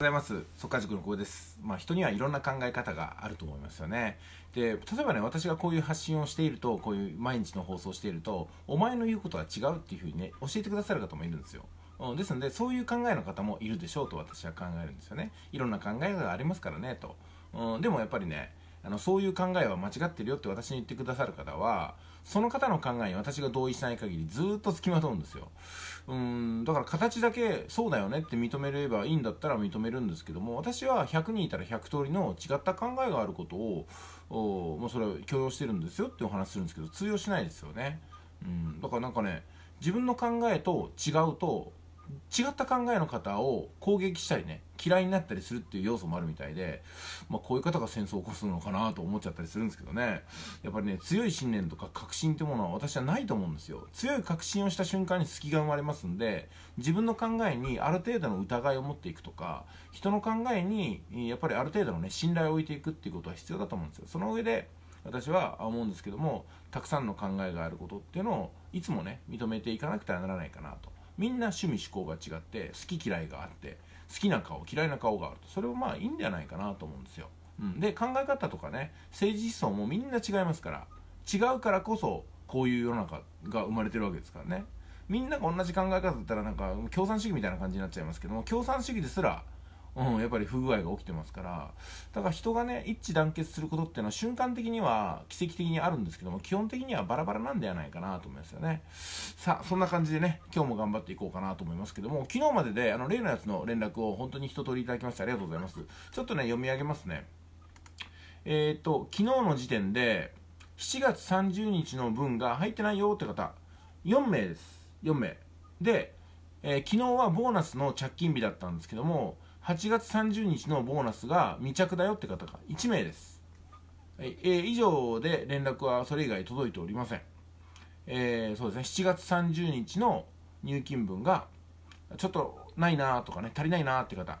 ございます。速稼塾の子です。まあ、人にはいろんな考え方があると思いますよね。で、例えばね、私がこういう発信をしていると、こういう毎日の放送をしていると、お前の言うことは違うっていうふうにね、教えてくださる方もいるんですよ。うん、ですので、そういう考えの方もいるでしょうと私は考えるんですよね。いろんな考えがありますからね、と。うん、でもやっぱりね、あのそういう考えは間違ってるよって私に言ってくださる方はその方の考えに私が同意しない限りずっと付きまとうんですようんだから形だけそうだよねって認めればいいんだったら認めるんですけども私は100人いたら100通りの違った考えがあることをおもうそれを許容してるんですよってお話するんですけど通用しないですよねうんだからなんかね自分の考えと違うと違った考えの方を攻撃したりね嫌いになったりするっていう要素もあるみたいで、まあ、こういう方が戦争を起こすのかなと思っちゃったりするんですけどねやっぱりね強い信念とか確信ってものは私はないと思うんですよ強い確信をした瞬間に隙が生まれますんで自分の考えにある程度の疑いを持っていくとか人の考えにやっぱりある程度のね信頼を置いていくっていうことは必要だと思うんですよその上で私は思うんですけどもたくさんの考えがあることっていうのをいつもね認めていかなくてはならないかなとみんな趣味思考が違って好き嫌いがあって好きな顔嫌いな顔があるとそれはまあいいんじゃないかなと思うんですよ、うん、で考え方とかね政治思想もみんな違いますから違うからこそこういう世の中が生まれてるわけですからねみんなが同じ考え方だったらなんか共産主義みたいな感じになっちゃいますけども共産主義ですらうん、やっぱり不具合が起きてますからだから人がね一致団結することっていうのは瞬間的には奇跡的にあるんですけども基本的にはバラバラなんではないかなと思いますよねさあそんな感じでね今日も頑張っていこうかなと思いますけども昨日までであの例のやつの連絡を本当に一通りいただきましてありがとうございますちょっとね読み上げますねえっ、ー、と昨日の時点で7月30日の分が入ってないよって方4名です4名で、えー、昨日はボーナスの着金日だったんですけども8月30日のボーナスが未着だよって方が1名です、はいえー、以上で連絡はそれ以外届いておりません、えー、そうですね7月30日の入金分がちょっとないなとかね足りないなって方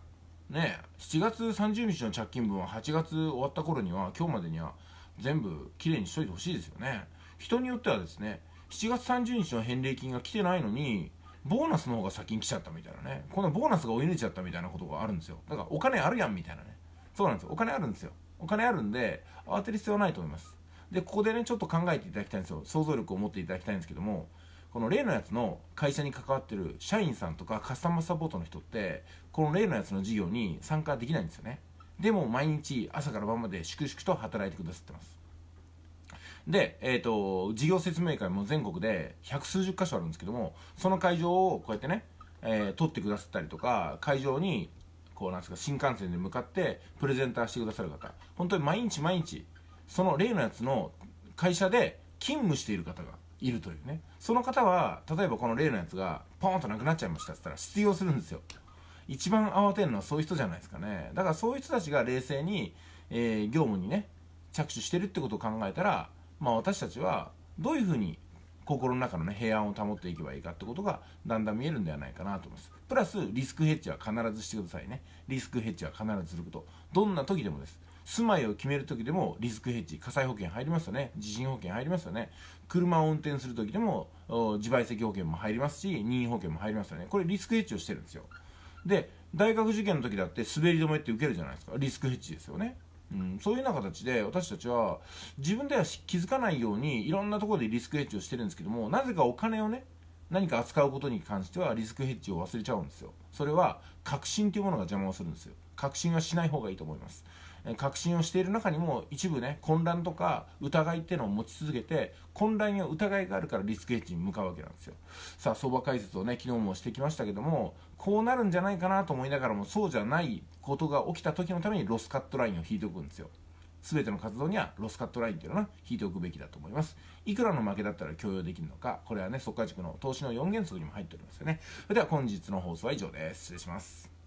ね7月30日の着金分は8月終わった頃には今日までには全部きれいにしといてほしいですよね人によってはですね7月30日の返礼金が来てないのにボーナスの方が先に来ちゃったみたいなねこのボーナスが追い抜いちゃったみたいなことがあるんですよだからお金あるやんみたいなねそうなんですよお金あるんですよお金あるんで慌てる必要はないと思いますでここでねちょっと考えていただきたいんですよ想像力を持っていただきたいんですけどもこの例のやつの会社に関わってる社員さんとかカスタマーサポートの人ってこの例のやつの事業に参加できないんですよねでも毎日朝から晩まで粛々と働いてくださってますで、えっ、ー、と、事業説明会も全国で百数十箇所あるんですけども、その会場をこうやってね、えー、撮ってくださったりとか、会場に、こうなんすか、新幹線で向かってプレゼンターしてくださる方、本当に毎日毎日、その例のやつの会社で勤務している方がいるというね。その方は、例えばこの例のやつが、ポーンとなくなっちゃいましたってったら、失業するんですよ。一番慌てるのはそういう人じゃないですかね。だからそういう人たちが冷静に、えー、業務にね、着手してるってことを考えたら、まあ、私たちはどういうふうに心の中の、ね、平安を保っていけばいいかってことがだんだん見えるんではないかなと思います。プラスリスクヘッジは必ずしてくださいね。リスクヘッジは必ずすること。どんな時でもです。住まいを決める時でもリスクヘッジ、火災保険入りますよね。地震保険入りますよね。車を運転する時でも自賠責保険も入りますし、任意保険も入りますよね。これリスクヘッジをしてるんですよ。で、大学受験の時だって滑り止めって受けるじゃないですか。リスクヘッジですよね。うん、そういうような形で私たちは自分では気づかないようにいろんなところでリスクヘッジをしてるんですけどもなぜかお金をね何か扱うことに関してはリスクヘッジを忘れちゃうんですよそれは確信というものが邪魔をするんですよ確信はしない方がいいと思います確信をしている中にも一部ね混乱とか疑いっていうのを持ち続けて混乱や疑いがあるからリスクヘッジに向かうわけなんですよさあ相場解説をね昨日もしてきましたけどもこうなるんじゃないかなと思いながらもそうじゃないことが起きた時のためにロスカットラインを引いておくんですよ全ての活動にはロスカットラインっていうのは引いておくべきだと思います。いくらの負けだったら許容できるのか、これはね、速化塾の投資の4原則にも入っておりますよね。それでは本日の放送は以上です。失礼します。